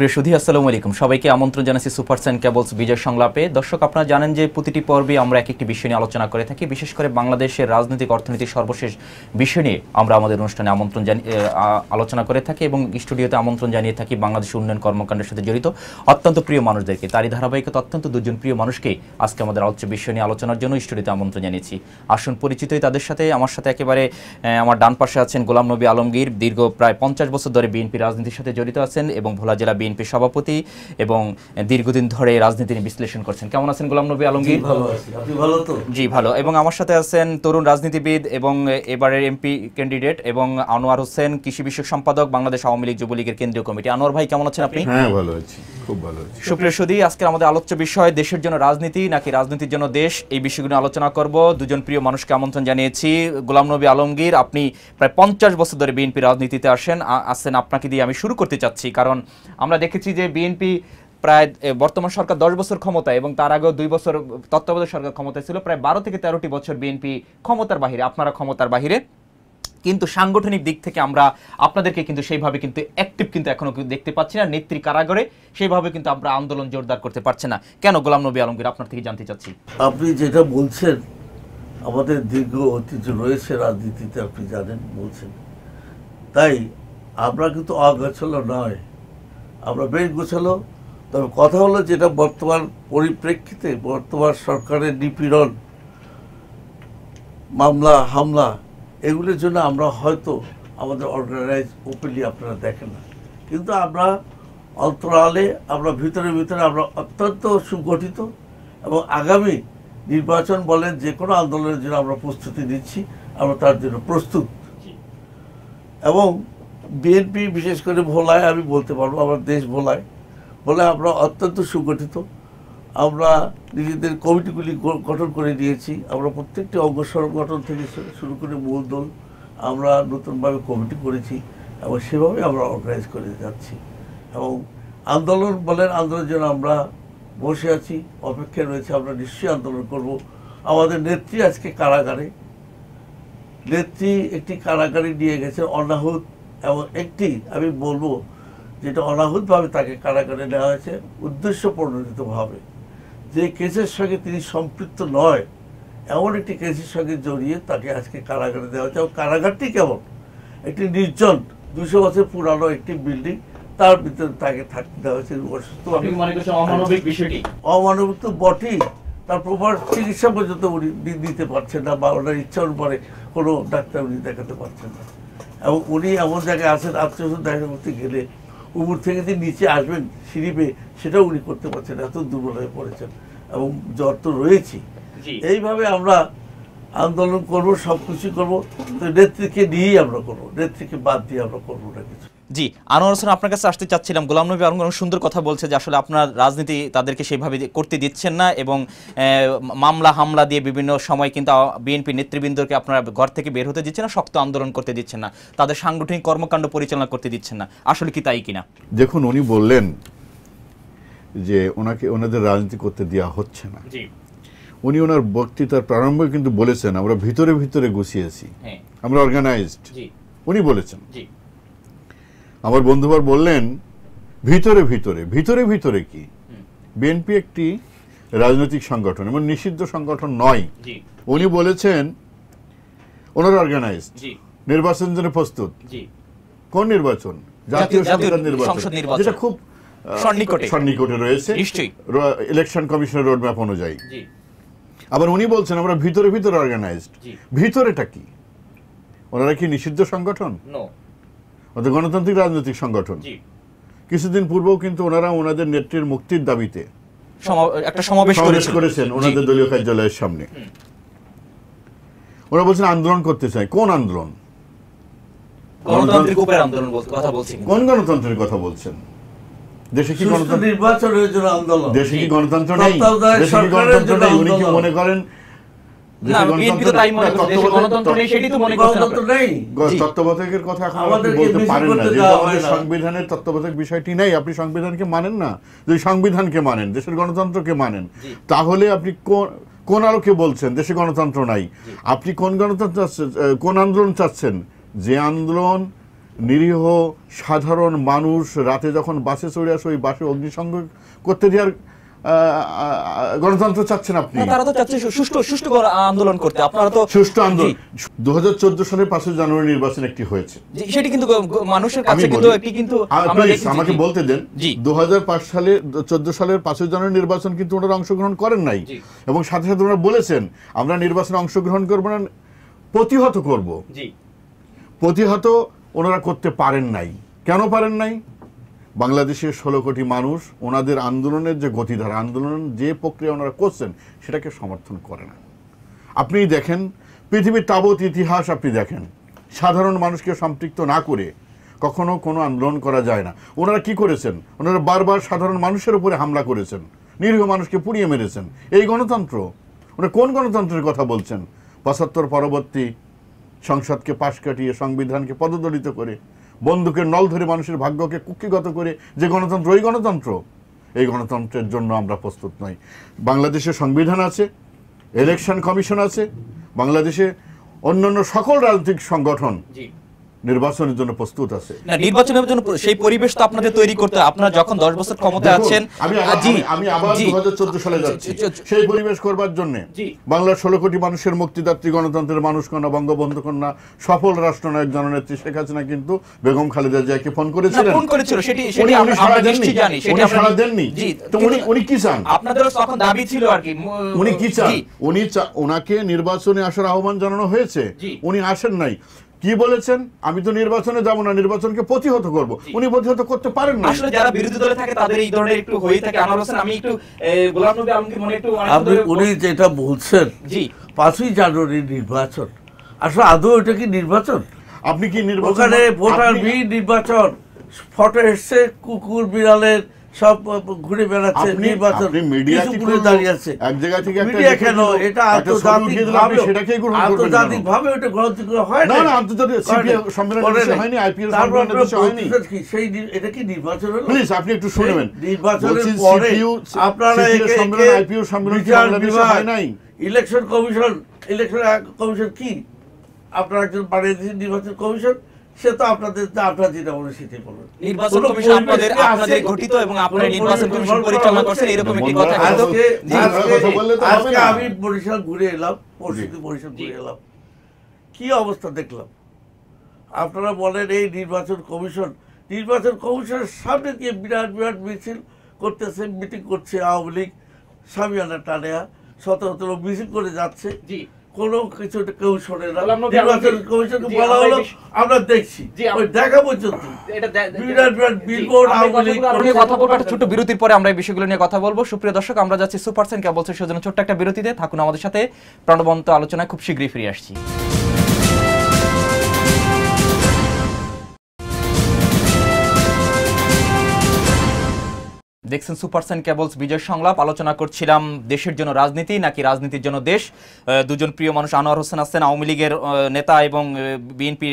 সুপ্রিয় সুধী আসসালামু আলাইকুম সবাইকে আমন্ত্রণ জানাচ্ছি সুপার সান কেবলস বিজয় সংলাপে দর্শক আপনারা জানেন যে প্রতিটি পর্বে আমরা এক একটি বিষয় নিয়ে আলোচনা করে থাকি বিশেষ করে বাংলাদেশের রাজনৈতিক অর্থনীতি সর্বশেষ বিষয় নিয়ে আমরা আমাদের অনুষ্ঠানে আমন্ত্রণ আলোচনা করে থাকি এবং স্টুডিওতে আমন্ত্রণ জানিয়ে থাকি বাংলাদেশ উন্নয়ন কর্মকাণ্ডের সাথে জড়িত অত্যন্ত প্রিয় মানুষদেরকে তারই ধারাবাহিকতা অত্যন্ত দুজন প্রিয় মানুষকে আজকে আমাদের আলোচ্য বিষয় নিয়ে আলোচনার জন্য স্টুডিওতে আমন্ত্রণ জানিয়েছি আসুন পরিচিতই তাদের সাথে আমার সাথে একেবারে আমার ডান পাশে আছেন গোলাম নবী আলমগীর দীর্ঘ প্রায় পঞ্চাশ বছর ধরে বিএনপি রাজনীতির সাথে জড়িত আছেন এবং ভোলা জেলা বিএনপি বিএনপি সভাপতি এবং দীর্ঘদিন ধরে রাজনীতি নিয়ে বিশ্লেষণ করছেন কেমন আছেন গোলাম নবী আলমগীর ভালো আপনি ভালো তো জি ভালো এবং আমার সাথে আছেন তরুণ রাজনীতিবিদ এবং এবারের এমপি ক্যান্ডিডেট এবং আনোয়ার হোসেন কৃষি বিষয়ক সম্পাদক বাংলাদেশ আওয়ামী লীগ যুবলীগের কেন্দ্রীয় কমিটি আনোয়ার ভাই কেমন আছেন আপনি হ্যাঁ ভালো আছি খুব ভালো আছি সুপ্রিয় সুদী আজকে আমাদের আলোচ্য বিষয় দেশের জন্য রাজনীতি নাকি রাজনীতির জন্য দেশ এই বিষয়গুলো আলোচনা করব দুজন প্রিয় মানুষকে আমন্ত্রণ জানিয়েছি গোলাম নবী আলমগীর আপনি প্রায় পঞ্চাশ বছর ধরে বিএনপি রাজনীতিতে আসেন আসেন আপনাকে দিয়ে আমি শুরু করতে চাচ্ছি কারণ আমরা দেখেছি যে বিএনপি প্রায় বর্তমান সরকার দশ বছর ক্ষমতা এবং তার আগেও দুই বছর তত্ত্বাবধায়ক সরকার ক্ষমতায় ছিল প্রায় বারো থেকে তেরোটি বছর বিএনপি ক্ষমতার বাহিরে আপনারা ক্ষমতার বাহিরে কিন্তু সাংগঠনিক দিক থেকে আমরা আপনাদেরকে কিন্তু সেইভাবে কিন্তু অ্যাক্টিভ কিন্তু এখনও কিন্তু দেখতে পাচ্ছি না নেত্রী কারাগারে সেইভাবে কিন্তু আমরা আন্দোলন জোরদার করতে পারছি না কেন গোলাম নবী আলমগীর আপনার থেকে জানতে চাচ্ছি আপনি যেটা বলছেন আমাদের দীর্ঘ ঐতিহ্য রয়েছে রাজনীতিতে আপনি জানেন বলছেন তাই আমরা কিন্তু অগাছল নয় আমরা বেশ গোছালো তবে কথা হলো যেটা বর্তমান পরিপ্রেক্ষিতে বর্তমান সরকারের নিপীড়ন মামলা হামলা এগুলির জন্য আমরা হয়তো আমাদের অর্গানাইজ ওপেনলি আপনারা দেখেন না কিন্তু আমরা অন্তরালে আমরা ভিতরে ভিতরে আমরা অত্যন্ত সুগঠিত এবং আগামী নির্বাচন বলেন যে কোনো আন্দোলনের জন্য আমরা প্রস্তুতি নিচ্ছি আমরা তার জন্য প্রস্তুত এবং বিএনপি বিশেষ করে ভোলায় আমি বলতে পারবো আমার দেশ ভোলায় বলে আমরা অত্যন্ত সুগঠিত আমরা নিজেদের কমিটিগুলি গঠন করে নিয়েছি আমরা প্রত্যেকটি অঙ্গ সংগঠন থেকে শুরু করে মূল দল আমরা নতুনভাবে কমিটি করেছি এবং সেভাবে আমরা অর্গানাইজ করে যাচ্ছি এবং আন্দোলন বলেন আন্দোলনের জন্য আমরা বসে আছি অপেক্ষায় রয়েছে আমরা নিশ্চয়ই আন্দোলন করব আমাদের নেত্রী আজকে কারাগারে নেত্রী একটি কারাগারে নিয়ে গেছে অনাহুত এমন একটি আমি বলবো যেটা অনাহুতভাবে তাকে কারাগারে নেওয়া হয়েছে উদ্দেশ্য প্রণোদিতভাবে যে কেসের সঙ্গে তিনি সম্পৃক্ত নয় এমন একটি কেসের সঙ্গে জড়িয়ে তাকে আজকে কারাগারে দেওয়া হয়েছে এবং কারাগারটি কেমন একটি নির্জন দুশো বছর পুরানো একটি বিল্ডিং তার ভিতরে তাকে থাকতে দেওয়া হয়েছে অমানবিক বিষয়টি অমানবিক তো বটেই তার প্রপার চিকিৎসা পর্যন্ত উনি দিতে পারছেন না বা ওনার ইচ্ছা অনুসারে কোনো ডাক্তার উনি দেখাতে পারছেন না এবং উনি এমন জায়গায় আছেন আত্মীয়স্বজন দেখা করতে গেলে উপর থেকে যে নিচে আসবেন সিঁড়ি পেয়ে সেটাও উনি করতে পারছেন এত দুর্বল হয়ে পড়েছেন এবং জ্বর তো রয়েছে এইভাবে আমরা আন্দোলন করব সব কিছু করবো তো নেত্রীকে নিয়েই আমরা করবো নেত্রীকে বাদ দিয়ে আমরা করবো না কিছু জি আনোয়ার হোসেন আপনার কাছে আসতে চাচ্ছিলাম গোলাম নবী আলম অনেক সুন্দর কথা বলছে যে আসলে আপনার রাজনীতি তাদেরকে সেইভাবে করতে দিচ্ছেন না এবং মামলা হামলা দিয়ে বিভিন্ন সময় কিন্তু বিএনপি নেতৃবৃন্দকে আপনারা ঘর থেকে বের হতে দিচ্ছেন না শক্ত আন্দোলন করতে দিচ্ছেন না তাদের সাংগঠনিক কর্মকাণ্ড পরিচালনা করতে দিচ্ছেন না আসলে কি তাই কিনা দেখুন উনি বললেন যে ওনাকে ওনাদের রাজনীতি করতে দেওয়া হচ্ছে না উনি ওনার বক্তৃতার প্রারম্ভে কিন্তু বলেছেন আমরা ভিতরে ভিতরে গুছিয়েছি হ্যাঁ। আমরা অর্গানাইজড উনি বলেছেন আমার বন্ধুবার বললেন ভিতরে ভিতরে ভিতরে ভিতরে কি বিএনপি একটি রাজনৈতিক সংগঠন এবং নিষিদ্ধ সংগঠন নয় উনি বলেছেন ওনার অর্গানাইজড নির্বাচনের জন্য প্রস্তুত কোন নির্বাচন জাতীয় সংসদ নির্বাচন যেটা খুব সন্নিকটে রয়েছে ইলেকশন কমিশনের রোডম্যাপ অনুযায়ী আবার উনি বলছেন আমরা ভিতরে ভিতরে অর্গানাইজড ভিতরেটা কি ওনারা কি নিষিদ্ধ সংগঠন অর্থাৎ গণতান্ত্রিক রাজনৈতিক সংগঠন কিছুদিন পূর্বেও কিন্তু ওনারা ওনাদের নেত্রীর মুক্তির দাবিতে একটা সমাবেশ করেছেন ওনাদের দলীয় কার্যালয়ের সামনে ওরা বলছেন আন্দোলন করতে চাই কোন আন্দোলন কোন গণতন্ত্রের কথা বলছেন দেশে কি গণতন্ত্র দেশে নেই উনি মনে করেন সংবিধানের তত্ত্বাবধায়ক বিষয়টি নাই আপনি সংবিধানকে মানেন না যদি সংবিধানকে মানেন দেশের গণতন্ত্রকে মানেন তাহলে আপনি কোন কোন আলোকে বলছেন দেশে গণতন্ত্র নাই আপনি কোন গণতন্ত্র কোন আন্দোলন চাচ্ছেন যে আন্দোলন নিরীহ সাধারণ মানুষ রাতে যখন বাসে চড়ে আসে ওই বাসে অগ্নিসংযোগ করতে দেওয়ার গণতন্ত্র চাচ্ছেন আপনি তারা তো চাচ্ছে সুষ্ঠু সুষ্ঠু আন্দোলন করতে আপনারা তো সুষ্ঠু আন্দোলন দু হাজার চোদ্দ সালের পাঁচই জানুয়ারি নির্বাচন একটি হয়েছে সেটি কিন্তু মানুষের কাছে কিন্তু একটি কিন্তু আমাকে বলতে দেন দু হাজার পাঁচ সালে চোদ্দ সালের পাঁচই জানুয়ারি নির্বাচন কিন্তু ওনারা অংশগ্রহণ করেন নাই এবং সাথে সাথে ওনারা বলেছেন আমরা নির্বাচনে অংশগ্রহণ করবো না প্রতিহত করব প্রতিহত ওনারা করতে পারেন নাই কেন পারেন নাই বাংলাদেশের ষোলো কোটি মানুষ ওনাদের আন্দোলনের যে গতিধারা আন্দোলন যে প্রক্রিয়া ওনারা করছেন সেটাকে সমর্থন করে না আপনি দেখেন পৃথিবীর তাবৎ ইতিহাস আপনি দেখেন সাধারণ মানুষকে সম্পৃক্ত না করে কখনো কোনো আন্দোলন করা যায় না ওনারা কি করেছেন ওনারা বারবার সাধারণ মানুষের উপরে হামলা করেছেন নিরীহ মানুষকে পুড়িয়ে মেরেছেন এই গণতন্ত্র ওনারা কোন গণতন্ত্রের কথা বলছেন পঁচাত্তর পরবর্তী সংসদকে পাশ কাটিয়ে সংবিধানকে পদদলিত করে বন্দুকের নল ধরে মানুষের ভাগ্যকে কুক্ষিগত করে যে গণতন্ত্র ওই গণতন্ত্র এই গণতন্ত্রের জন্য আমরা প্রস্তুত নই বাংলাদেশে সংবিধান আছে ইলেকশন কমিশন আছে বাংলাদেশে অন্যান্য সকল রাজনৈতিক সংগঠন নির্বাচনের জন্য প্রস্তুত আছে না নির্বাচনের জন্য সেই পরিবেশ তো আপনাদের তৈরি করতে আপনারা যখন 10 বছর ক্ষমতা আছেন জি আমি আবার 2014 সালে যাচ্ছি সেই পরিবেশ করবার জন্য বাংলার 16 কোটি মানুষের মুক্তিদাত্রী গণতন্ত্রের মানুষ কন্যা বঙ্গবন্ধু কন্যা সফল রাষ্ট্রনায়ক জননেত্রী শেখ হাসিনা কিন্তু বেগম খালেদা জিয়াকে ফোন করেছিলেন ফোন করেছিল সেটি সেটি আমরা নিশ্চয়ই জানি সেটি আপনারা দেননি জি তো উনি উনি কি চান আপনাদের তখন দাবি ছিল আর কি উনি কি চান উনি ওনাকে নির্বাচনে আসার আহ্বান জানানো হয়েছে উনি আসেন নাই কি বলেছেন আমি তো নির্বাচনে যাব না নির্বাচনকে প্রতিহত করব উনি প্রতিহত করতে পারেন না আসলে যারা বিরোধী দলে থাকে তাদের এই ধরনের একটু হয়ে থাকে আনোয়ার হোসেন আমি একটু গোলাম নবী মনে একটু আপনি উনি যেটা বলছেন জি পাঁচই জানুয়ারি নির্বাচন আসলে আদৌ এটা কি নির্বাচন আপনি কি নির্বাচন ভোটার ভি নির্বাচন ফটো এসছে কুকুর বিড়ালের সব ঘুরে বেড়াচ্ছে নির্বাচন দাঁড়িয়ে আছে এক জায়গা থেকে মিডিয়া কেন এটা আন্তর্জাতিক ভাবে ওটা সেই এটা কি আপনি একটু শুনবেন আপনারা ইলেকশন কমিশন ইলেকশন কমিশন কি একজন পাঠিয়ে দিয়েছেন নির্বাচন কমিশন সে তো আপনাদের আপনারা যেটা বলেন সেটি বলবেন নির্বাচন কমিশন আপনাদের আপনাদের গঠিত এবং আপনারা নির্বাচন কমিশন পরিচালনা করছেন এরকম একটি কথা আজকে আমি বরিশাল ঘুরে এলাম পরশুদিন বরিশাল ঘুরে এলাম কি অবস্থা দেখলাম আপনারা বলেন এই নির্বাচন কমিশন নির্বাচন কমিশনের সামনে দিয়ে বিরাট বিরাট মিছিল করতেছে মিটিং করছে আওয়ামী লীগ সামিয়ানা টানেয়া সতেরো মিছিল করে যাচ্ছে জি কোনো কিছু কেউ শোনে না নির্বাচন বলা হলো আমরা দেখছি ওই দেখা পর্যন্ত আমরা সুপ্রিয় আমরা যাচ্ছি সুপারসেন কে বলছে সেজন্য ছোট্ট একটা বিরতিতে থাকুন আমাদের সাথে প্রাণবন্ত আলোচনায় খুব শীঘ্রই ফিরে আসছি দেখছেন সুপারসেন কেবলস বিজয় সংলাপ আলোচনা করছিলাম দেশের জন্য রাজনীতি নাকি রাজনীতির জন্য দেশ দুজন প্রিয় মানুষ আনোয়ার হোসেন আছেন আওয়ামী লীগের নেতা এবং বিএনপি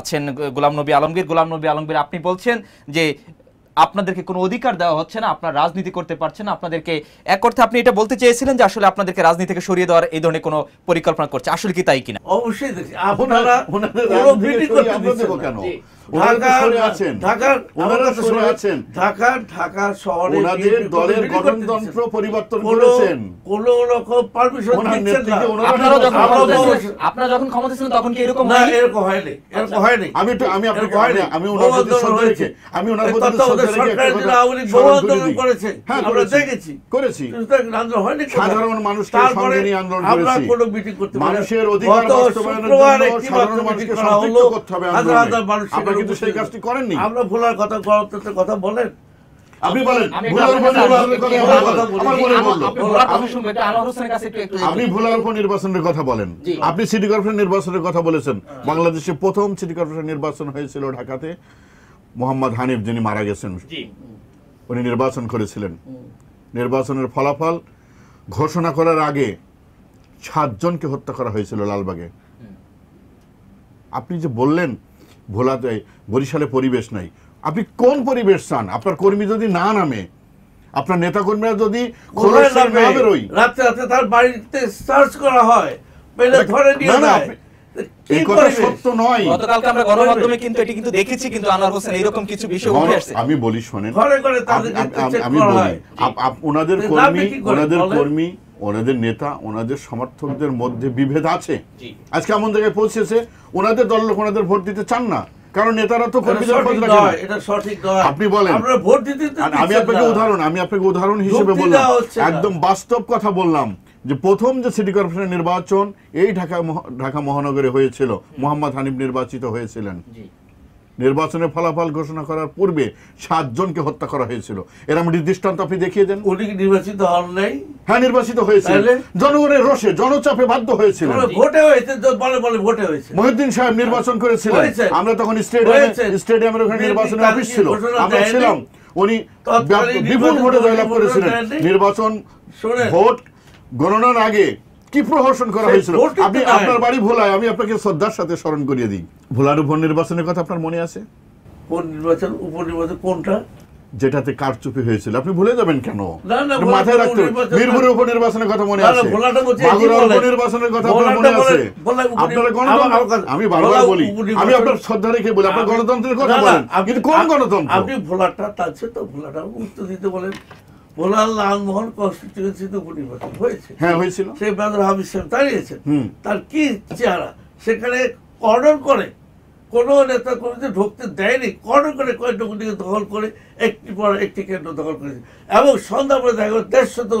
আছেন গোলাম নবী আলমগীর গোলাম নবী আলমগীর আপনি বলছেন যে আপনাদেরকে কোনো অধিকার দেওয়া হচ্ছে না আপনার রাজনীতি করতে পারছেন না আপনাদেরকে এক অর্থে আপনি এটা বলতে চেয়েছিলেন যে আসলে আপনাদেরকে রাজনীতি থেকে সরিয়ে দেওয়ার এই ধরনের কোনো পরিকল্পনা করছে আসলে কি তাই কিনা অবশ্যই আপনারা সাধারণ মানুষকে সঙ্গে আন্দোলন করতে মানুষের অধিকার সাধারণ মানুষকে সম্পৃক্ত করতে হবে হাজার হাজার মানুষ কিন্তু সেই কাজটি করেননি আমরা ভোলার কথা গণতন্ত্রের কথা বলেন বাংলাদেশে প্রথম সিটি কর্পোরেশন নির্বাচন হয়েছিল ঢাকাতে মোহাম্মদ হানিফ যিনি মারা গেছেন উনি নির্বাচন করেছিলেন নির্বাচনের ফলাফল ঘোষণা করার আগে সাতজনকে হত্যা করা হয়েছিল লালবাগে আপনি যে বললেন ভোলাতে বরিশালে পরিবেশ নাই আপনি কোন পরিবেশ চান আপনার কর্মী যদি না নামে আপনার নেতা কর্মীরা যদি আমি বলি শোনেন ওনাদের কর্মী ওনাদের কর্মী ওনাদের নেতা ওনাদের সমর্থকদের মধ্যে বিভেদ আছে আজকে এমন জায়গায় পৌঁছেছে ওনাদের দল লোক ওনাদের ভোট দিতে চান না কারণ নেতারা তো আপনি বলেন আমি আপনাকে উদাহরণ আমি আপনাকে উদাহরণ হিসেবে বললাম একদম বাস্তব কথা বললাম যে প্রথম যে সিটি কর্পোরেশন নির্বাচন এই ঢাকা ঢাকা মহানগরে হয়েছিল মোহাম্মদ হানিফ নির্বাচিত হয়েছিলেন নির্বাচনের ফলাফল ঘোষণা করার পূর্বে সাতজনকে হত্যা করা হয়েছিল এরকম দৃষ্টান্ত আপনি দেখিয়ে দেন উনি কি নির্বাচিত হন নাই হ্যাঁ নির্বাচিত হয়েছিল জনগণের রোষে জনচাপে বাধ্য হয়েছিল ভোটে হয়েছে বলে বলে ভোটে হয়েছে মহিউদ্দিন সাহেব নির্বাচন করেছিলেন আমরা তখন স্টেডিয়ামে স্টেডিয়ামের ওখানে নির্বাচনের অফিস ছিল আমরা ছিলাম উনি বিপুল ভোটে জয়লাভ করেছিলেন নির্বাচন ভোট গণনার আগে প্রহসন করা হয়েছিল আপনি আপনার বাড়ি ভোলায় আমি আপনাকে শ্রদ্ধার সাথে স্মরণ করিয়ে দিই ভোলার উপনির্বাচনের কথা আপনার মনে আছে কোন নির্বাচন কোনটা যেটাতে কারচুপি হয়েছিল আপনি ভুলে যাবেন কেন মাথায় রাখতে বীরভূমের কথা মনে আছে মাগুরার কথা আপনার মনে আছে আপনারা গণতন্ত্র আমি বারবার বলি আমি আপনার শ্রদ্ধা রেখে বলি আপনার গণতন্ত্রের কথা বলেন কিন্তু কোন গণতন্ত্র আপনি ভোলাটা তার তো ভোলাটা উত্তর দিতে বলেন পোলাল লালমোহন কনস্টিটিউয়েন্সিতে উপনির্বাচন হয়েছে হ্যাঁ হয়েছিল সেই ব্রাদার হাবিব সাহেব দাঁড়িয়েছেন তার কি চেহারা সেখানে অর্ডার করে কোনো নেতা কর্মীতে ঢুকতে দেয়নি অর্ডার করে কয়েকটা গুলিকে দখল করে একটি পর একটি কেন্দ্র দখল করেছে এবং সন্ধ্যা পরে দেখা গেল দেড়শত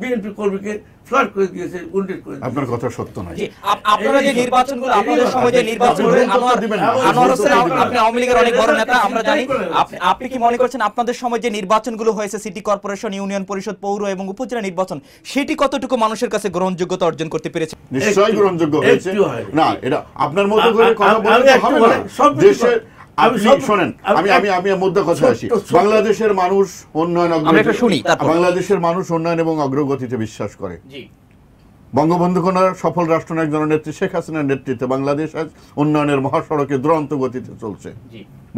বিএনপি কর্মীকে ফ্লাট করে দিয়েছে উন্ডিট করে আপনার কথা সত্য নয় আপনারা যে নির্বাচন করে আপনাদের সময় যে নির্বাচন করে আনোয়ার দিবেন আনোয়ার হোসেন আপনি আওয়ামী লীগের অনেক বড় নেতা আমরা জানি আপনি কি মনে করছেন আপনাদের সময় যে নির্বাচনগুলো হয়েছে সিটি কর্পোরেশন ইউনিয়ন পরিষদ পৌর এবং উপজেলা নির্বাচন সেটি কতটুকু মানুষের কাছে গ্রহণযোগ্যতা অর্জন করতে পেরেছে নিশ্চয়ই গ্রহণযোগ্য হয়েছে না এটা আপনার মতো করে কথা বলতে হবে না দেশের বাংলাদেশের মানুষ উন্নয়ন বাংলাদেশের মানুষ উন্নয়ন এবং অগ্রগতিতে বিশ্বাস করে বঙ্গবন্ধু সফল রাষ্ট্রনায়ক জননেত্রী শেখ হাসিনার নেতৃত্বে বাংলাদেশ আজ উন্নয়নের মহাসড়কে দুরন্ত গতিতে চলছে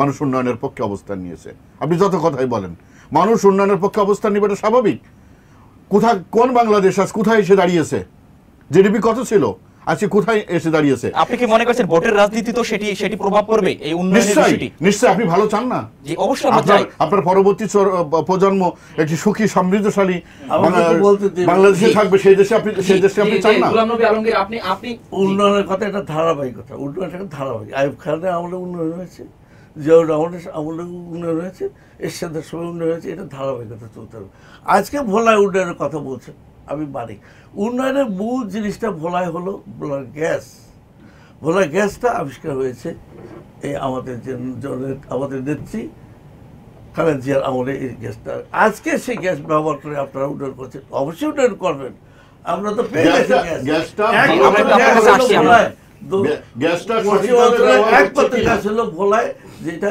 মানুষ উন্নয়নের পক্ষে অবস্থান নিয়েছে আপনি যত কথাই বলেন মানুষ উন্নয়নের পক্ষে অবস্থান নিবে স্বাভাবিক কোথায় কোন বাংলাদেশ আজ কোথায় এসে দাঁড়িয়েছে জিডিপি কত ছিল আজকে কোথায় এসে দাঁড়িয়েছে আপনি কি মনে করছেন ভোটের রাজনীতি তো সেটি সেটি প্রভাব পড়বে এই নিশ্চয়ই নিশ্চয়ই আপনি ভালো চান না জি অবশ্যই আমরা চাই আপনার পরবর্তী প্রজন্ম একটি সুখী সমৃদ্ধশালী বাংলাদেশে থাকবে সেই দেশে আপনি সেই দেশে আপনি চান না গোলাম নবী আলমগীর আপনি আপনি উন্নয়নের কথা এটা ধারাবাহিকতা উন্নয়নের কথা ধারাবাহিক আইব খানের আমলে উন্নয়ন হয়েছে জিয়াউর রহমানের আমলে উন্নয়ন হয়েছে এরশাদের সময় উন্নয়ন হয়েছে এটা ধারাবাহিকতা চলতে হবে আজকে ভোলায় উন্নয়নের কথা বলছে আমি মানি উন্নয়নের মূল জিনিসটা ভোলায় হলো ভোলার গ্যাস ভোলার গ্যাসটা আবিষ্কার হয়েছে এই আমাদের যে আমাদের নেত্রী খালেদ জিয়ার আমলে এই গ্যাসটা আজকে সেই গ্যাস ব্যবহার করে আপনারা উন্নয়ন করছেন অবশ্যই উন্নয়ন করবেন আমরা তো পেয়ে গেছি গ্যাসটা একমাত্র গ্যাস হলো ভোলায় যেটা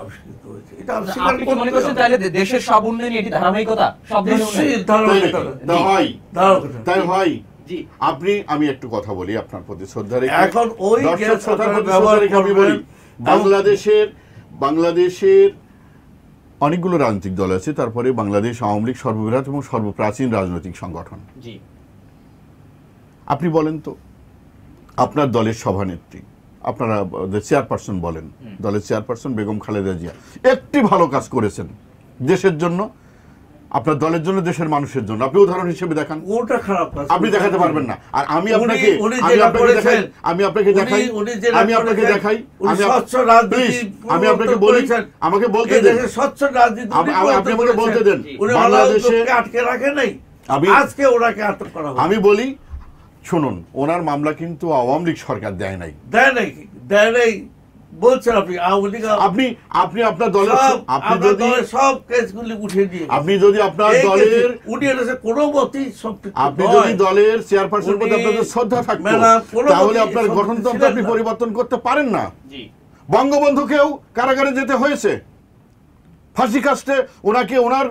আবিষ্কৃত হয়েছে এটা আবিষ্কার মনে করছেন তাহলে দেশের সব এটি ধারাবাহিকতা সব ধারাবাহিকতা হয় তাই হয় আপনি আমি একটু কথা বলি আপনার প্রতি শ্রদ্ধা রেখে এখন ওই আমি বলি বাংলাদেশের বাংলাদেশের অনেকগুলো রাজনৈতিক দল আছে তারপরে বাংলাদেশ আওয়ামী লীগ সর্ববৃহৎ এবং সর্বপ্রাচীন রাজনৈতিক সংগঠন আপনি বলেন তো আপনার দলের সভানেত্রী আপনারা চেয়ারপারসন বলেন দলের চেয়ারপারসন বেগম খালেদা জিয়া একটি ভালো কাজ করেছেন দেশের জন্য আপনার দলের জন্য দেশের মানুষের জন্য আপনি উদাহরণ হিসেবে দেখান ওটা খারাপ আপনি দেখাতে পারবেন না আর আমি আপনাকে আমি আপনাকে দেখাই আমি আপনাকে দেখাই আমি আপনাকে দেখাই আমি আপনাকে বলি আমাকে বলতে দেন স্বচ্ছ রাজনীতি আপনি আমাকে বলতে দেন বাংলাদেশে আটকে রাখে নাই আমি আজকে ওনাকে আটক করা আমি বলি শুনুন ওনার মামলা কিন্তু আওয়ামী লীগ সরকার দেয় নাই দেয় নাই দেয় নাই আপনার আপনি পরিবর্তন করতে পারেন না বঙ্গবন্ধুকেও কারাগারে যেতে হয়েছে ফাঁসি কাস্টে ওনাকে ওনার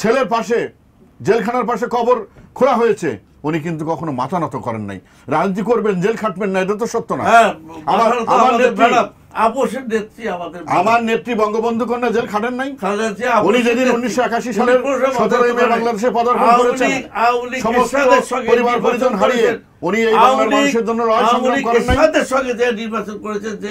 ছেলের পাশে জেলখানার পাশে কবর খোলা হয়েছে উনি কিন্তু কখনো মাথা নত করেন নাই রাজনীতি করবেন জেল খাটবেন না এটা তো সত্য না হ্যাঁ, আমার নেত্রী বঙ্গবন্ধু কন্যা জেল খাটেন নাই উনি যেদিন উনিশশো একাশি সালের সতেরোই মে বাংলাদেশে পদার্পণ করেছেন সমস্ত পরিবার পরিজন হারিয়ে উনি এই বাংলার মানুষের জন্য রাজ করেন নাই নির্বাচন করেছেন যে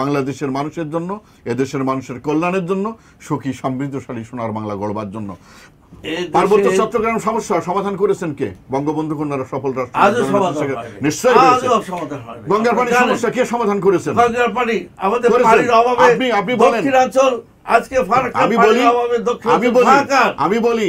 বাংলাদেশের মানুষের জন্য এদেশের মানুষের কল্যাণের জন্য সুখী সমৃদ্ধশালী সোনার বাংলা গড়বার জন্য পার্বত্য চট্টগ্রাম সমস্যা সমাধান করেছেন কে বঙ্গবন্ধু কন্যারা সফল রাষ্ট্র নিশ্চয়ই গঙ্গার পানি সমস্যা কে সমাধান করেছেন গঙ্গার পানি আমাদের পানির অভাবে আপনি আপনি বলেন আজকে আমি বলি আমি বলি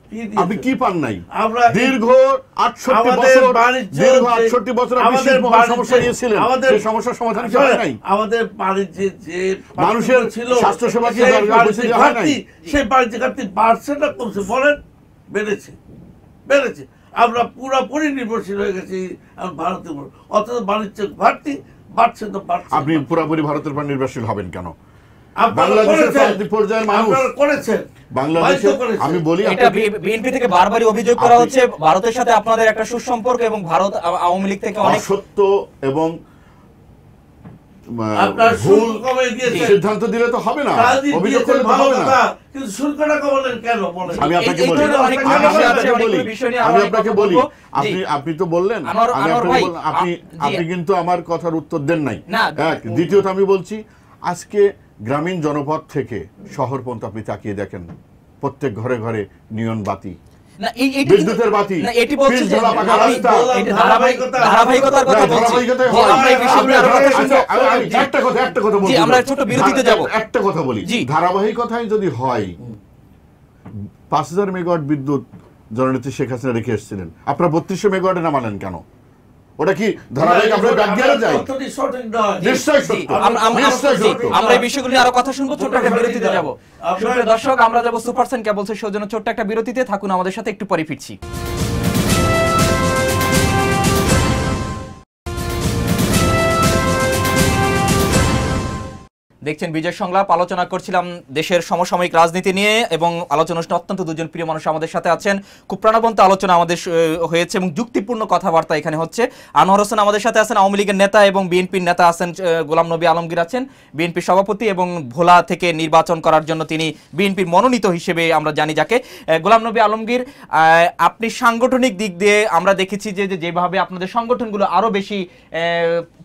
কি পান নাই দীর্ঘ আটষট্টি বছর দীর্ঘ আটষট্টি বছর আমাদের সমস্যা নিয়েছিলেন আমাদের সমস্যার সমাধান নাই আমাদের বাণিজ্যের যে মানুষের ছিল স্বাস্থ্য সেবা কি সেই বাণিজ্য ঘাটতি বাড়ছে না কমছে বলেন বেড়েছে বেড়েছে আমরা পুরোপুরি নির্ভরশীল হয়ে গেছি ভারতের উপর অথচ বাণিজ্যিক ঘাটতি বাড়ছে তো বাড়ছে আপনি পুরোপুরি ভারতের উপর নির্ভরশীল হবেন কেন সিদ্ধান্ত দিলে তো হবে না অভিযোগ করলে আমি আপনাকে বলি আমি আপনাকে বলি আপনি আপনি তো বললেন আপনি আপনি কিন্তু আমার কথার উত্তর দেন নাই দ্বিতীয়ত আমি বলছি আজকে গ্রামীণ জনপদ থেকে শহর পর্যন্ত আপনি তাকিয়ে দেখেন প্রত্যেক ঘরে ঘরে নিয়ন বাতি একটা কথা বলি যদি হয় পাঁচ হাজার বিদ্যুৎ শেখ হাসিনা রেখে এসেছিলেন আপনারা বত্রিশশো মেগাওয়াটে নামালেন কেন আমরা যাবো যাই নিশ্চয়ই কথা শুনবো একটা বিরতিতে দর্শক আমরা কেবলসের সৌজন্য ছোট্ট একটা বিরতিতে থাকুন আমাদের সাথে একটু পরে ফিরছি দেখছেন বিজয় সংলাপ আলোচনা করছিলাম দেশের সমসাময়িক রাজনীতি নিয়ে এবং আলোচনা অত্যন্ত দুজন প্রিয় মানুষ আমাদের সাথে আছেন খুব প্রাণবন্ত আলোচনা আমাদের হয়েছে এবং যুক্তিপূর্ণ কথাবার্তা এখানে হচ্ছে আনোয়ার হোসেন আমাদের সাথে আছেন আওয়ামী লীগের নেতা এবং বিএনপির নেতা আছেন গোলাম নবী আলমগীর আছেন বিএনপির সভাপতি এবং ভোলা থেকে নির্বাচন করার জন্য তিনি বিএনপির মনোনীত হিসেবে আমরা জানি যাকে গোলাম নবী আলমগীর আপনি সাংগঠনিক দিক দিয়ে আমরা দেখেছি যে যেভাবে আপনাদের সংগঠনগুলো আরও বেশি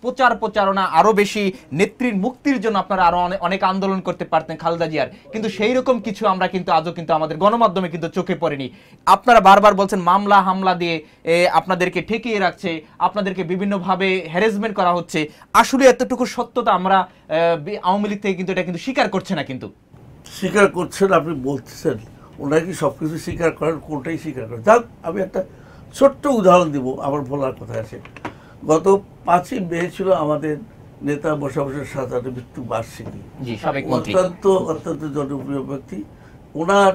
প্রচার প্রচারণা আরও বেশি নেত্রীর মুক্তির জন্য আপনারা আরও অনেক আন্দোলন করতে পারতেন খালেদা জিয়ার কিন্তু সেই রকম কিছু আমরা কিন্তু আজও কিন্তু আমাদের গণমাধ্যমে কিন্তু চোখে পড়েনি আপনারা বারবার বলছেন মামলা হামলা দিয়ে আপনাদেরকে ঠেকিয়ে রাখছে আপনাদেরকে বিভিন্নভাবে হ্যারেসমেন্ট করা হচ্ছে আসলে এতটুকু সত্যতা আমরা আওয়ামী লীগ থেকে কিন্তু এটা কিন্তু স্বীকার করছে না কিন্তু স্বীকার করছেন আপনি বলতেছেন ওনারা কি সব কিছু স্বীকার করেন কোনটাই স্বীকার করেন যাক আমি একটা ছোট্ট উদাহরণ দিব আমার বলার কথা আছে গত পাঁচই মে ছিল আমাদের নেতা বসবাসের সাধারণ মৃত্যু বার্ষিকী অত্যন্ত অত্যন্ত জনপ্রিয় ব্যক্তি ওনার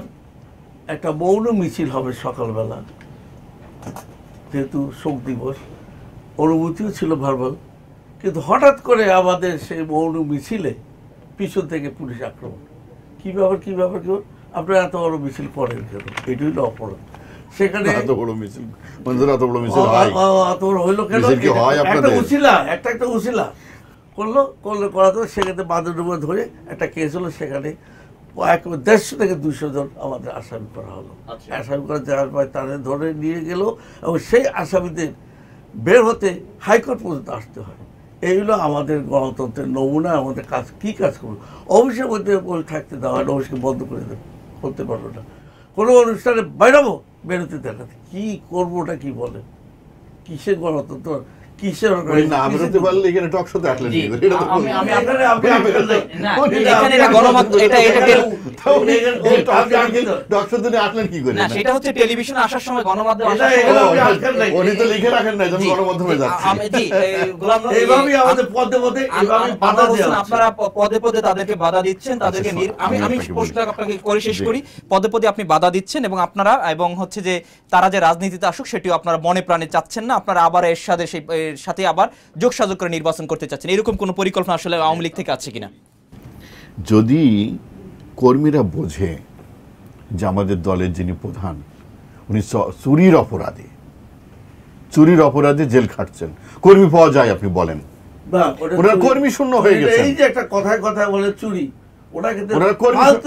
একটা মৌন মিছিল হবে সকালবেলা যেহেতু শোক দিবস অনুভূতিও ছিল ভার্বাল কিন্তু হঠাৎ করে আমাদের সেই মৌন মিছিলে পিছন থেকে পুলিশ আক্রমণ কী ব্যাপার কী ব্যাপার কী আপনারা এত বড় মিছিল করেন কেন এটাই অপরাধ সেখানে ধরে একটা সেখানে দেড়শো থেকে দুশো জন আমাদের আসামি করা হলো আচ্ছা। আসামি যাওয়ার পর তাদের ধরে নিয়ে গেল এবং সেই আসামিদের বের হতে হাইকোর্ট পর্যন্ত আসতে হয় এইগুলো আমাদের গণতন্ত্রের নমুনা আমাদের কাজ কি কাজ করবো অফিসের মধ্যে থাকতে দেওয়া হয় অফিসকে বন্ধ করে দেবে করতে পারবো না কোনো অনুষ্ঠানে বেরোবো বেরোতে দেখাতে কী করবোটা কি বলে কিসে গণতন্ত্র সেটা আপনারা পদে পদে তাদেরকে বাধা দিচ্ছেন আচ্ছা, তাদেরকে আমি আমি আপনাকে করে শেষ করি পদে পদে আপনি বাধা দিচ্ছেন এবং আপনারা এবং হচ্ছে যে তারা যে রাজনীতিতে আসুক সেটিও আপনারা মনে প্রাণে চাচ্ছেন না আপনারা আবার এরশাদের সেই সরকারের সাথে আবার যোগসাযোগ করে নির্বাচন করতে চাচ্ছেন এরকম কোনো পরিকল্পনা আসলে আওয়ামী লীগ থেকে আছে কিনা যদি কর্মীরা বোঝে যে আমাদের দলের যিনি প্রধান উনি চুরির অপরাধী চুরির অপরাধে জেল খাটছেন কর্মী পাওয়া যায় আপনি বলেন কর্মী শূন্য হয়ে গেছে এই যে একটা কথায় কথায় বলে চুরি যথাযথ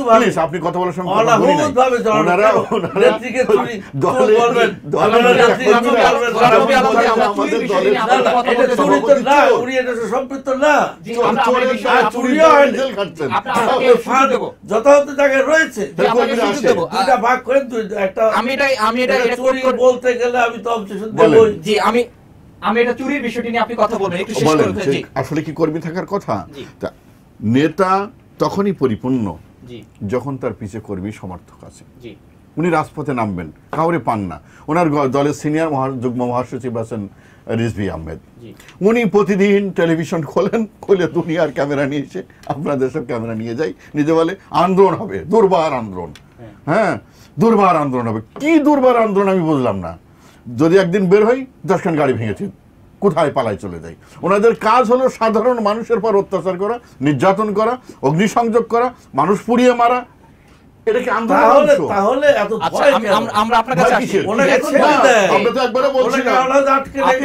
জায়গায় রয়েছে আমি এটা চুরির বিষয়টি নিয়ে আপনি কথা বলবেন একটু শেষ আসলে কি কর্মী থাকার কথা নেতা তখনই পরিপূর্ণ যখন তার পিছে কর্মী সমর্থক আছে উনি রাজপথে নামবেন কাউরে পান না ওনার দলের সিনিয়র যুগ্ম মহাসচিব আছেন রিজভি আহমেদ উনি প্রতিদিন টেলিভিশন খোলেন খুলে দুনিয়ার ক্যামেরা নিয়ে এসে আপনাদের সব ক্যামেরা নিয়ে যাই নিজে বলে আন্দোলন হবে দুর্বার আন্দোলন হ্যাঁ।, হ্যাঁ দুর্বার আন্দোলন হবে কি দুর্বার আন্দোলন আমি বুঝলাম না যদি একদিন বের হই দশখান গাড়ি ভেঙেছে কোথায় পালায় চলে যায় ওনাদের কাজ হলো সাধারণ মানুষের পর অত্যাচার করা নির্যাতন করা অগ্নিসংযোগ করা মানুষ পুড়িয়ে মারা আপনি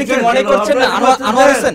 কি মনে করছেন আনোয়ার হোসেন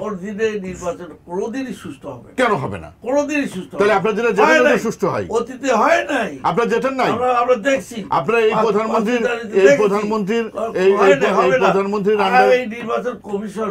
পরদিনে নির্বাচন কোনোদিনই সুস্থ হবে কেন হবে না কোনোদিনই সুস্থ তাহলে আপনার যেটা যেটা সুস্থ হয় অতীতে হয় নাই আপনার যেটা নাই আমরা দেখছি আপনার এই প্রধানমন্ত্রীর এই প্রধানমন্ত্রীর এই প্রধানমন্ত্রীর নির্বাচন কমিশন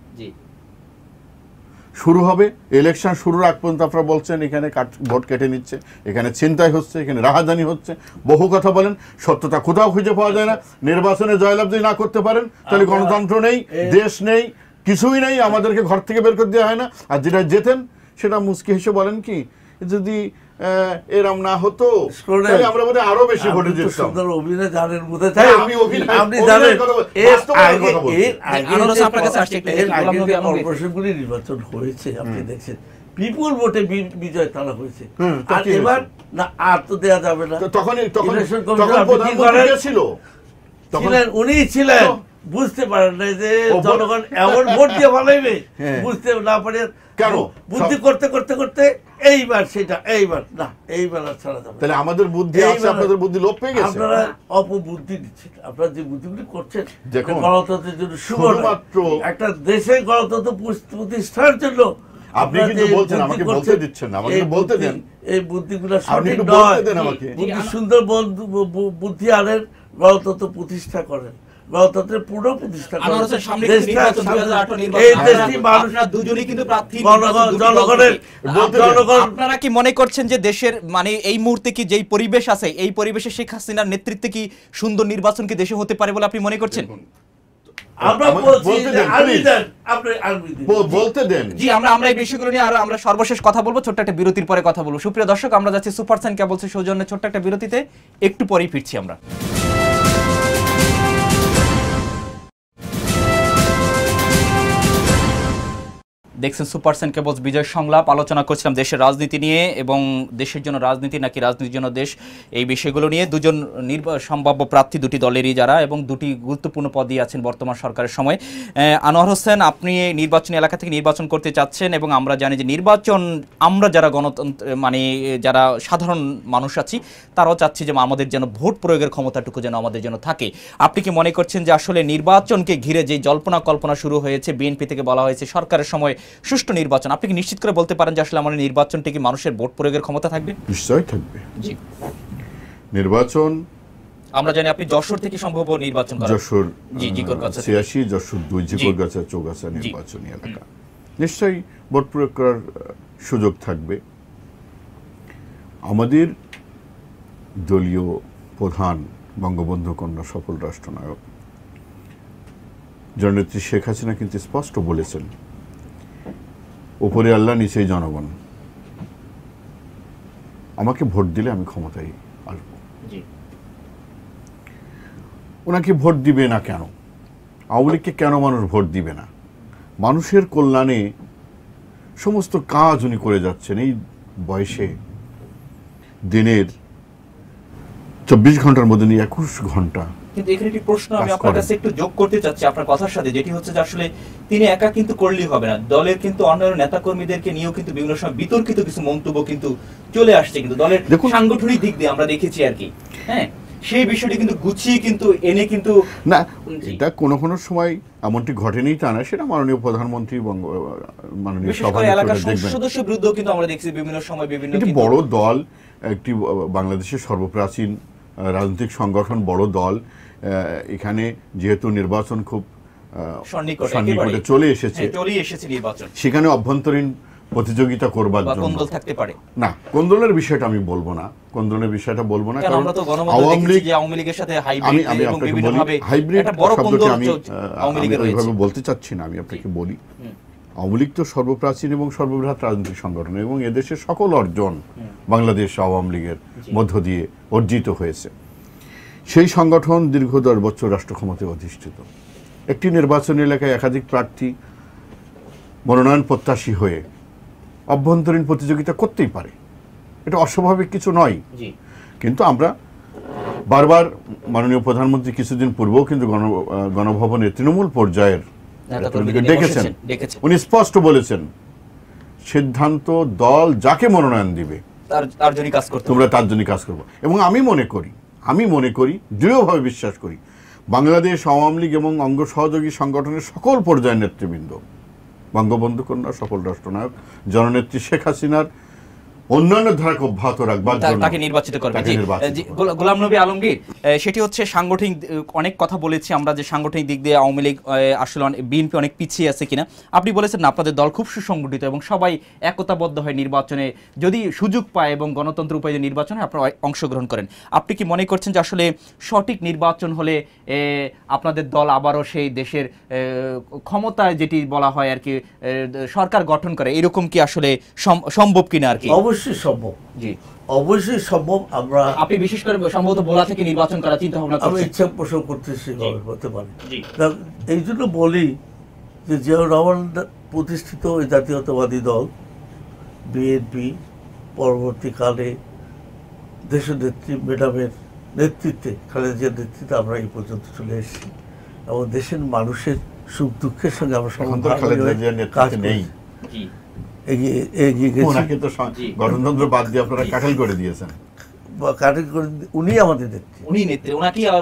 শুরু হবে ইলেকশন শুরুর আগ পর্যন্ত আপনারা বলছেন এখানে ভোট কেটে নিচ্ছে এখানে ছিনতাই হচ্ছে এখানে রাহাজানি হচ্ছে বহু কথা বলেন সত্যতা কোথাও খুঁজে পাওয়া যায় না নির্বাচনে জয়লাভ যদি না করতে পারেন তাহলে গণতন্ত্র নেই দেশ নেই কিছুই নেই আমাদেরকে ঘর থেকে বের করে দেওয়া হয় না আর যেটা যেতেন সেটা মুসকি হিসেবে বলেন কি যদি এরম না হতো আমরা বোধহয় আরো বেশি অভিনয় জানেন হ্যাঁ, আপনি জানেন হ্যাঁ, নির্বাচন হয়েছে আপনি দেখছেন ভোটে বিজয় তারা হয়েছে আর এবার না আর তো যাবে না তখন ছিল ছিলেন উনি ছিলেন বুঝতে পারেন না যে জনগণ এমন ভোট দিয়ে ভালোইবে হ্যাঁ। বুঝতে না পারে কেন বুদ্ধি করতে করতে করতে এইবার সেটা এইবার না এইবার আর ছাড়া যাবে তাহলে আমাদের বুদ্ধি আছে আপনাদের বুদ্ধি লোপ পেয়ে গেছে আপনারা অপবুদ্ধি দিচ্ছেন আপনারা যে বুদ্ধিগুলি করছেন গণতন্ত্রের জন্য শুধুমাত্র একটা দেশে গণতন্ত্র প্রতিষ্ঠার জন্য আপনি কিন্তু বলছেন আমাকে বলতে দিচ্ছেন না আমাকে বলতে দেন এই বুদ্ধিগুলো সঠিক নয় বুদ্ধি সুন্দর বুদ্ধি আনেন গণতন্ত্র প্রতিষ্ঠা করেন গণতন্ত্রের পুনঃ প্রতিষ্ঠা আপনারা কি মনে করছেন যে দেশের মানে এই মুহূর্তে কি যেই পরিবেশ আছে এই পরিবেশে শেখ হাসিনার নেতৃত্বে কি সুন্দর নির্বাচন কি দেশে হতে পারে বলে আপনি মনে করছেন সর্বশেষ কথা বলবো ছোট্ট একটা বিরতির পরে কথা বলবো সুপ্রিয় দর্শক আমরা যাচ্ছি সুপার সাইন কেবলসের সৌজন্য ছোট্ট একটা বিরতিতে একটু পরেই ফিরছি আমরা দেখছেন সুপার সেন কেবলস বিজয় সংলাপ আলোচনা করছিলাম দেশের রাজনীতি নিয়ে এবং দেশের জন্য রাজনীতি নাকি রাজনীতির জন্য দেশ এই বিষয়গুলো নিয়ে দুজন সম্ভাব্য প্রার্থী দুটি দলেরই যারা এবং দুটি গুরুত্বপূর্ণ পদই আছেন বর্তমান সরকারের সময় আনোয়ার হোসেন আপনি নির্বাচনী এলাকা থেকে নির্বাচন করতে চাচ্ছেন এবং আমরা জানি যে নির্বাচন আমরা যারা গণতন্ত্র মানে যারা সাধারণ মানুষ আছি তারাও চাচ্ছি যে আমাদের যেন ভোট প্রয়োগের ক্ষমতাটুকু যেন আমাদের যেন থাকে আপনি কি মনে করছেন যে আসলে নির্বাচনকে ঘিরে যে জল্পনা কল্পনা শুরু হয়েছে বিএনপি থেকে বলা হয়েছে সরকারের সময় সুষ্ঠু নির্বাচন আপনি কি নিশ্চিত করে বলতে পারেন যে আসলে আমাদের নির্বাচনটি কি মানুষের ভোট প্রয়োগের ক্ষমতা থাকবে নিশ্চয়ই থাকবে জি নির্বাচন আমরা জানি আপনি যশোর থেকে সম্ভব নির্বাচন করেন যশোর জি জি 86 যশোর দুই জিকরগাছা চৌগাছা নির্বাচন এলাকা নিশ্চয়ই ভোট প্রয়োগ করার সুযোগ থাকবে আমাদের দলীয় প্রধান বঙ্গবন্ধু কন্যা সফল রাষ্ট্রনায়ক জননেত্রী শেখ হাসিনা কিন্তু স্পষ্ট বলেছেন উপরে আল্লাহ নিচেই জনগণ আমাকে ভোট দিলে আমি ক্ষমতায় আসব ওনাকে ভোট দিবে না কেন আওয়ামী লীগকে কেন মানুষ ভোট দিবে না মানুষের কল্যাণে সমস্ত কাজ উনি করে যাচ্ছেন এই বয়সে দিনের চব্বিশ ঘন্টার মধ্যে নিয়ে একুশ ঘন্টা কিন্তু এখানে একটি প্রশ্ন আমি আপনার কাছে একটু যোগ করতে চাচ্ছি আপনার কথার সাথে যেটি হচ্ছে যে আসলে তিনি একা কিন্তু করলেই হবে না দলের কিন্তু অন্যান্য নেতাকর্মীদেরকে নিয়েও কিন্তু বিভিন্ন সময় বিতর্কিত কিছু মন্তব্য কিন্তু চলে আসছে কিন্তু দলের সাংগঠনিক দিক দিয়ে আমরা দেখেছি আর কি হ্যাঁ সেই বিষয়টি কিন্তু গুছিয়ে কিন্তু এনে কিন্তু না এটা কোনো কোনো সময় এমনটি ঘটেনি তা না সেটা মাননীয় প্রধানমন্ত্রী বঙ্গ মাননীয় সদস্য বিরুদ্ধ কিন্তু আমরা দেখছি বিভিন্ন সময় বিভিন্ন বড় দল একটি বাংলাদেশের সর্বপ্রাচীন রাজনৈতিক সংগঠন বড় দল এখানে যেহেতু নির্বাচন খুব সন্নিকটে চলে এসেছে হ্যাঁ, সেখানে অভ্যন্তরীণ প্রতিযোগিতা করবার থাকতে পারে না কোন দলের বিষয়টা আমি বলবো না কোন দলের বিষয়টা বলবো না কারণ আওয়ামী লীগের সাথে আমি আওয়ামী লীগের বলতে চাচ্ছি না আমি আপনাকে বলি আওয়ামী তো সর্বপ্রাচীন এবং সর্ববৃহৎ রাজনৈতিক সংগঠন এবং এদেশের সকল অর্জন বাংলাদেশ আওয়ামী লীগের মধ্য দিয়ে অর্জিত হয়েছে সেই সংগঠন দীর্ঘ দশ বছর রাষ্ট্র ক্ষমতায় অধিষ্ঠিত একটি নির্বাচনী এলাকায় একাধিক প্রার্থী মনোনয়ন প্রত্যাশী হয়ে অভ্যন্তরীণ প্রতিযোগিতা করতেই পারে এটা অস্বাভাবিক কিছু নয় কিন্তু আমরা বারবার মাননীয় প্রধানমন্ত্রী কিছুদিন পূর্বেও কিন্তু গণ গণভবনের তৃণমূল পর্যায়ের উনি স্পষ্ট বলেছেন সিদ্ধান্ত দল যাকে মনোনয়ন দিবে তার জন্য কাজ তোমরা তার জন্য কাজ করবো এবং আমি মনে করি আমি মনে করি দৃঢ়ভাবে বিশ্বাস করি বাংলাদেশ আওয়ামী লীগ এবং অঙ্গ সহযোগী সংগঠনের সকল পর্যায়ের নেতৃবৃন্দ বঙ্গবন্ধু কন্যা সফল রাষ্ট্রনায়ক জননেত্রী শেখ হাসিনার অন্যান্য ধারাকে অব্যাহত রাখবার জন্য তাকে নির্বাচিত করবে গোলাম নবী আলমগীর সেটি হচ্ছে সাংগঠনিক অনেক কথা বলেছি আমরা যে সাংগঠনিক দিক দিয়ে আওয়ামী লীগ আসলে বিএনপি অনেক পিছিয়ে আছে কিনা আপনি বলেছেন আপনাদের দল খুব সুসংগঠিত এবং সবাই একতাবদ্ধ হয় নির্বাচনে যদি সুযোগ পায় এবং গণতন্ত্র উপায় নির্বাচনে আপনারা অংশগ্রহণ করেন আপনি কি মনে করছেন যে আসলে সঠিক নির্বাচন হলে আপনাদের দল আবারও সেই দেশের ক্ষমতায় যেটি বলা হয় আর কি সরকার গঠন করে এরকম কি আসলে সম্ভব কিনা আর কি অবশ্যই অবশ্যই সম্ভব জি অবশ্যই সম্ভব আমরা আপনি বিশেষ করে সম্ভবত বলা থেকে নির্বাচন করার চিন্তা ভাবনা আমি ইচ্ছা পোষণ করতেছি হতে পারি এই জন্য বলি যে জিয়াউর রহমান প্রতিষ্ঠিত ওই জাতীয়তাবাদী দল বিএনপি পরবর্তীকালে নেত্রী ম্যাডামের নেতৃত্বে খালেদিয়ার নেতৃত্বে আমরা এই পর্যন্ত চলে এসেছি এবং দেশের মানুষের সুখ দুঃখের সঙ্গে আমরা সমাধান কাজ নেই এগিয়ে এগিয়ে বাদ দিয়ে আপনারা করে দিয়েছেন করে উনি আমাদের উনি নেত্রী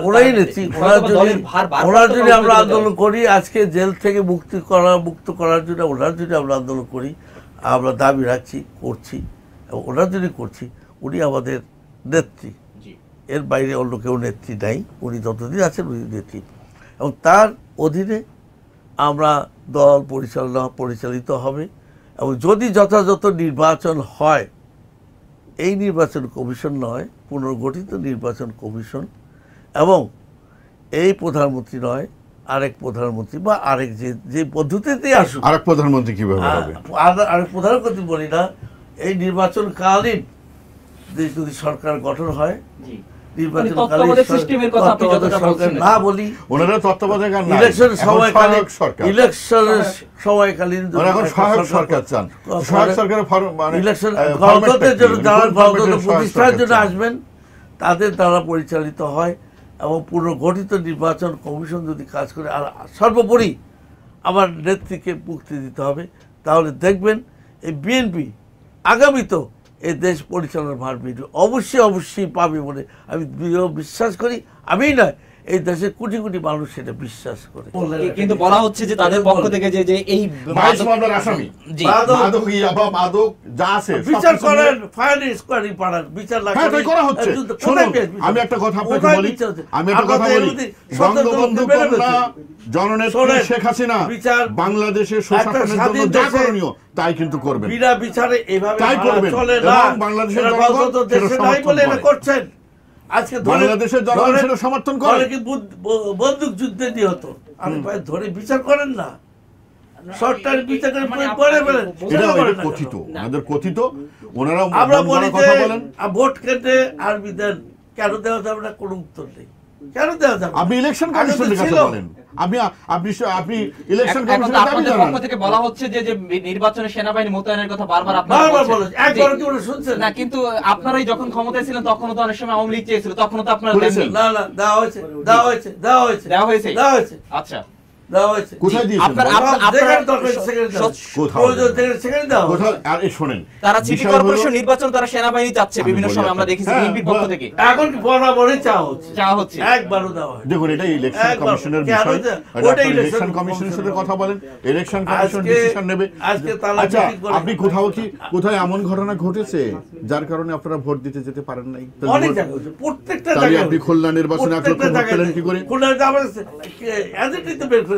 ওনাই নেত্রী ওনার জন্য আমরা আন্দোলন করি আজকে জেল থেকে করা মুক্ত করার জন্য ওনার জন্য আমরা আন্দোলন করি আমরা দাবি রাখছি করছি এবং ওনার জন্য করছি উনি আমাদের নেত্রী এর বাইরে অন্য কেউ নেত্রী নাই উনি যতদিন আছেন উনি নেত্রী এবং তার অধীনে আমরা দল পরিচালনা পরিচালিত হবে এবং যদি যথাযথ নির্বাচন হয় এই নির্বাচন কমিশন নয় পুনর্গঠিত নির্বাচন কমিশন এবং এই প্রধানমন্ত্রী নয় আরেক প্রধানমন্ত্রী বা আরেক যে যে পদ্ধতিতে আসুক আরেক প্রধানমন্ত্রী কীভাবে আরেক প্রধানমন্ত্রী বলি না এই নির্বাচনকালীন যদি সরকার গঠন হয় আসবেন তাদের দ্বারা পরিচালিত হয় এবং পুনর্গঠিত নির্বাচন কমিশন যদি কাজ করে আর সর্বোপরি আমার নেত্রীকে মুক্তি দিতে হবে তাহলে দেখবেন এই বিএনপি আগামী তো এ দেশ পরিচালনার ভার অবশ্যই অবশ্যই পাবে বলে আমি দৃঢ় বিশ্বাস করি আমিই নয় এই দেশে কোটি কোটি মানুষ সেটা বিশ্বাস করে কিন্তু বলা হচ্ছে যে তাদের পক্ষ থেকে যে যে এই মামলার আসামি মাদক ইয়াবা মাদক যা আছে বিচার করেন পাড়ার বিচার লাগবে হ্যাঁ, করা হচ্ছে আমি একটা কথা আপনাকে বলি আমি একটা কথা বলি বঙ্গবন্ধু কন্যা জননেত্রী শেখ হাসিনা বাংলাদেশের সুশাসনের জন্য যা করণীয় তাই কিন্তু করবেন বিনা বিচারে এভাবে চলে না বাংলাদেশের জনগণ করছেন আজকে বাংলাদেশের জনগণ সমর্থন করে কি বন্দুক যুদ্ধে নিহত আপনি ভাই ধরে বিচার করেন না সরকার বিচার করে বলেন মানে কথিত আমাদের কথিত ওনারা আমরা বলি যে ভোট কেটে আর্মি দেন কেন দেওয়া যাবে না কোনো উত্তর নেই বলা হচ্ছে যে সেনাবাহিনী মোতায়েনের কথা বারবার শুনছেন না কিন্তু আপনারাই যখন ক্ষমতায় ছিলেন তখন তো অনেক সময় আওয়ামী লীগ চেয়েছিল তখন তো আপনারা না হয়েছে হয়েছে হয়েছে দেওয়া হয়েছে আচ্ছা আপনি কোথাও কি কোথায় এমন ঘটনা ঘটেছে যার কারণে আপনারা ভোট দিতে যেতে পারেন নাই প্রত্যেকটা আপনি খুলনা নির্বাচনে কি খুলনা করে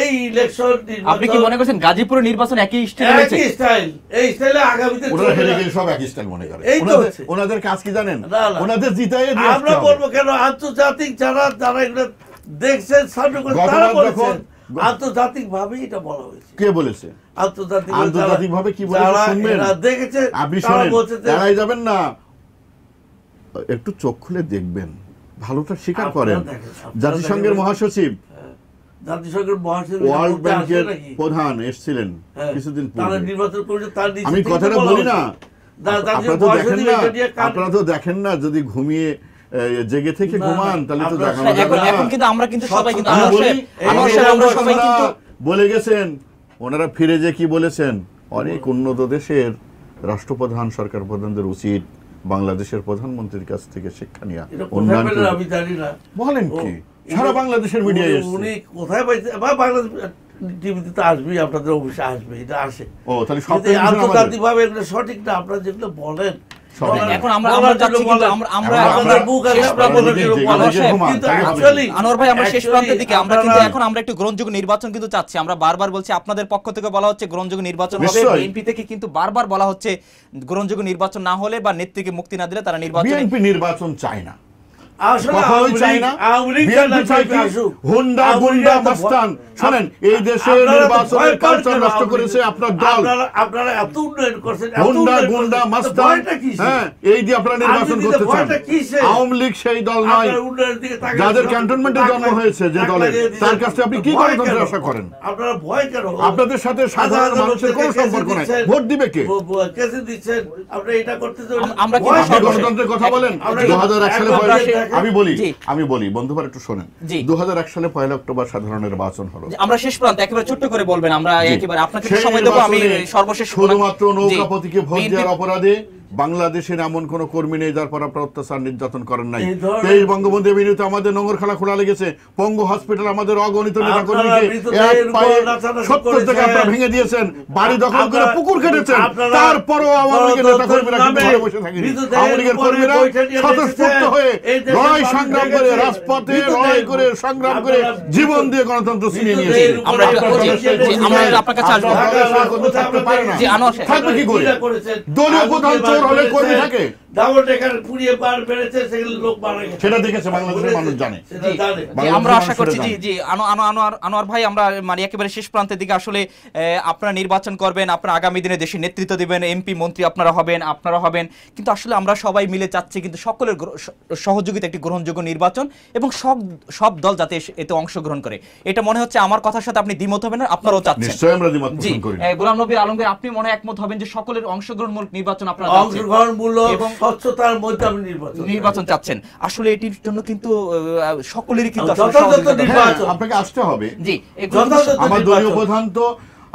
এই ইলেকশন আপনি কি মনে করছেন গাজীপুরে নির্বাচন একই স্টাইল একই স্টাইল এই স্টাইলে আগামীতে হেরে গেলে সব একই স্টাইল মনে করে এই তো ওনাদের কাজ কি জানেন ওনাদের জিতাই আমরা কেন আন্তর্জাতিক যারা যারা এগুলো দেখছেন সামনে করে তারা আন্তর্জাতিক ভাবে এটা বলা হয়েছে কে বলেছে আন্তর্জাতিক আন্তর্জাতিক ভাবে কি বলেছে দেখেছে আপনি শুনেন দাঁড়াই যাবেন না একটু চোখ খুলে দেখবেন ভালোটা স্বীকার করেন জাতিসংঘের মহাসচিব হ্যাঁ। আপনারা তো দেখেন না যদি ঘুমিয়ে জেগে থেকে ঘুমান তাহলে তো দেখানো বলে গেছেন ওনারা ফিরে যে কি বলেছেন অনেক উন্নত দেশের রাষ্ট্রপ্রধান সরকার প্রধানদের উচিত বাংলাদেশের প্রধানমন্ত্রীর কাছ থেকে শিক্ষা নেওয়া অন্যান্য বলেন কি সারা বাংলাদেশের মিডিয়া উনি কোথায় পাইছে বা বাংলাদেশ টিভিতে তো আসবেই আপনাদের অফিসে আসবে এটা আসে ও তাহলে ভাবে এটা সঠিক না আপনারা যেগুলো বলেন আমরা নির্বাচন কিন্তু চাচ্ছি আমরা বলছি আপনাদের পক্ষ থেকে বলা হচ্ছে গ্রহণযোগ্য নির্বাচন হবে বিএনপি থেকে কিন্তু বারবার বলা হচ্ছে গ্রহণযোগ্য নির্বাচন না হলে বা নেত্রীকে মুক্তি না দিলে তারা নির্বাচন চায় না হ্যাঁ, যাদের ক্যান্টনমেন্টে জন্ম হয়েছে যে দলের তার কাছে আপনি কি করে আশা করেন আপনাদের সাথে সাধারণ মানুষের কোনো সম্পর্ক নাই ভোট দিবে কে দিচ্ছেন গণতন্ত্রের কথা বলেন 2001 সালে আমি বলি আমি বলি বন্ধুবার একটু শোনেন দু সালে পয়লা অক্টোবর সাধারণ নির্বাচন হলো আমরা শেষ প্রান্ত একেবারে ছোট্ট করে বলবেন আমরা একেবারে আপনাকে সময় দেবো আমি সর্বশেষ শুধুমাত্র নৌকা প্রতীকে ভোট দেওয়ার অপরাধে বাংলাদেশের এমন কোন কর্মী নেই যার পর আপনার অত্যাচার নির্যাতন করেন নাই এই বঙ্গবন্ধু এভিনিউতে আমাদের নোংর খেলা খোলা লেগেছে পঙ্গু হসপিটাল আমাদের অগণিত নেতা সত্তর থেকে আপনারা ভেঙে দিয়েছেন বাড়ি দখল করে পুকুর কেটেছেন তারপরও আওয়ামী লীগের নেতা কর্মীরা বসে থাকেন আওয়ামী লীগের কর্মীরা স্বতঃস্ফূর্ত হয়ে লড়াই সংগ্রাম করে রাজপথে লড়াই করে সংগ্রাম করে জীবন দিয়ে গণতন্ত্র ছিনিয়ে নিয়েছে আমরা আমরা আপনার কাছে আসবো থাকবে কি করে দলীয় প্রধান চোর হলে কর্মী থাকে আমরা আপনারা হবেন কিন্তু আসলে আমরা সবাই মিলে চাচ্ছি কিন্তু সকলের সহযোগিতা একটি গ্রহণযোগ্য নির্বাচন এবং সব সব দল যাতে এতে অংশগ্রহণ করে এটা মনে হচ্ছে আমার কথার সাথে আপনি দ্বিমত হবেন না আপনারাও চাচ্ছেন গোলাম নবী আলমগীর আপনি মনে একমত হবেন যে সকলের অংশগ্রহণমূলক নির্বাচন আপনার অংশগ্রহণমূলক স্বচ্ছতার মধ্যে আপনি নির্বাচন নির্বাচন চাচ্ছেন আসলে এটির জন্য কিন্তু সকলেরই কিন্তু হ্যাঁ, আপনাকে আসতে হবে জি আমার দলীয় প্রধান তো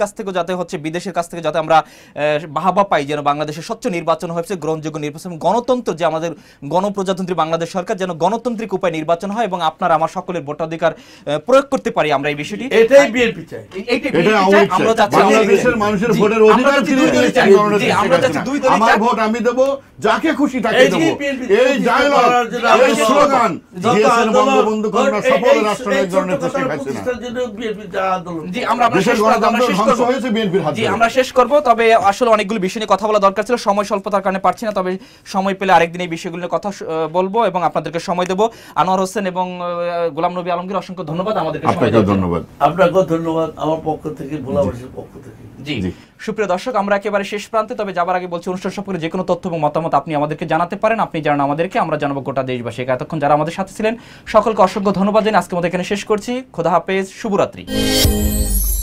দেশের কাছ থেকে যাতে হচ্ছে বিদেশের কাছ থেকে যাতে আমরা বাহাবা পাই যেন বাংলাদেশের স্বচ্ছ নির্বাচন হয়েছে গ্রহণযোগ্য নির্বাচন গণতন্ত্র যে আমাদের গণপ্রজাতন্ত্রী বাংলাদেশ সরকার যেন গণতান্ত্রিক উপায় নির্বাচন হয় এবং আপনার আমার সকলের ভোটাধিকার প্রয়োগ করতে পারি আমরা এই বিষয়টি এটাই বিএনপি চাই আমরা যাকে খুশি তাকে আমরা শেষ করবো তবে আসলে অনেকগুলো বিষয় নিয়ে কথা বলা দরকার ছিল সময় স্বল্পতার কারণে পারছি না তবে সময় পেলে আরেকদিন এই বিষয়গুলো নিয়ে কথা বলবো এবং আপনাদেরকে সময় দেবো আনোয়ার হোসেন এবং গোলাম নবী আলমগীর অসংখ্য ধন্যবাদ আমাদেরকে ধন্যবাদ আপনাকেও ধন্যবাদ আমার পক্ষ থেকে পক্ষ থেকে জি সুপ্রিয় দর্শক আমরা একেবারে শেষ প্রান্তে তবে যাবার আগে বলছি অনুষ্ঠান সম্পর্কে যে কোনো তথ্য এবং মতামত আপনি আমাদেরকে জানাতে পারেন আপনি জানান আমাদেরকে আমরা জানাবো গোটা দেশবাসী এতক্ষণ যারা আমাদের সাথে ছিলেন সকলকে অসংখ্য ধন্যবাদ জানিয়ে আজকে মতো এখানে শেষ করছি খোদা হাফেজ শুভরাত্রি